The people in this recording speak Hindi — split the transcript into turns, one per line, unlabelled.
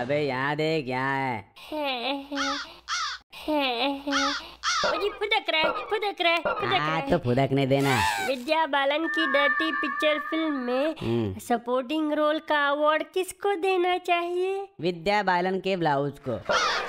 अबे यहाँ देख यहाँ
है फुदक रहा है फुदक फुदक रहा हाँ,
है तो फुदकने देना
विद्या बालन की डर्टी पिक्चर फिल्म में सपोर्टिंग हम्म। रोल का अवार्ड किसको देना चाहिए विद्या बालन के ब्लाउज
को